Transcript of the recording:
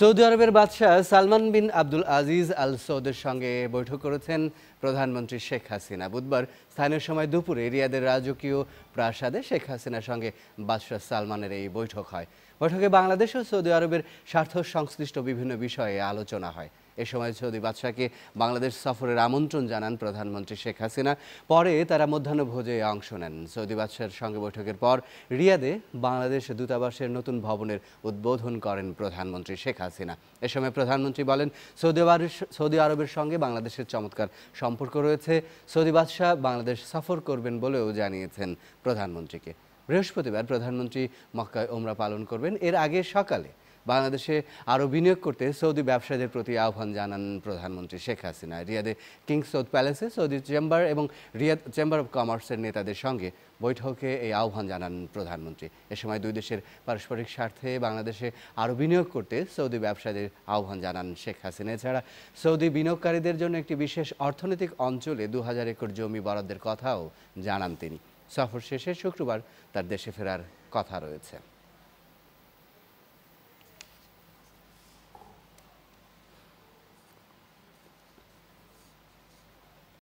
Saudi আরবের বাদশাহ সালমান বিন আব্দুল আজিজ আল সৌদের সঙ্গে বৈঠক করেছেন প্রধানমন্ত্রী শেখ হাসিনা বুধবার স্থানীয় সময় দুপুরে রিয়াদের রাজকীয় প্রাসাদে শেখ হাসিনার সঙ্গে বাদশাহ সালমানের এই বৈঠক হয় বৈঠকে বাংলাদেশ ও সৌদি আরবের স্বার্থ সংশ্লিষ্ট বিভিন্ন বিষয়ে আলোচনা হয় এ সময় সৌদি বাদশাহকে বাংলাদেশ সফরের আমন্ত্রণ জানান প্রধানমন্ত্রী শেখ হাসিনা পরে তারা মধ্যাহ্নভোজে অংশ নেন সৌদি বাদশাহের সঙ্গে বৈঠকের পর রিয়াদে বাংলাদেশ দূতাবাসের নতুন ভবনের উদ্বোধন করেন প্রধানমন্ত্রী শেখ হাসিনা এ সময় প্রধানমন্ত্রী বলেন সৌদি সৌদি আরবের সঙ্গে বাংলাদেশের চমৎকার সম্পর্ক রয়েছে সৌদি বাদশাহ বাংলাদেশ সফর করবেন বলেও জানিয়েছেন প্রধানমন্ত্রীকে বৃহস্পতিবার প্রধানমন্ত্রী মক্কায় ওমরা পালন করবেন এর আগে সকালে বাংলাদেশে আরও বিনিয়োগ করতে সৌদি ব্যবসায়ীদের প্রতি আহ্বান জানান প্রধানমন্ত্রী শেখ হাসিনা রিয়াদে কিং সৌদ প্যালেসে সৌদি চেম্বার এবং রিয়াদ চেম্বার অব কমার্সের নেতাদের সঙ্গে বৈঠকে এই আহ্বান জানান প্রধানমন্ত্রী এ সময় দুই দেশের পারস্পরিক স্বার্থে বাংলাদেশে আরও বিনিয়োগ করতে সৌদি ব্যবসায়ীদের আহ্বান জানান শেখ হাসিনা এছাড়া সৌদি বিনিয়োগকারীদের জন্য একটি বিশেষ অর্থনৈতিক অঞ্চলে দু হাজার একর জমি বরাদ্দের কথাও জানান তিনি সফর শেষে শুক্রবার তার দেশে ফেরার কথা রয়েছে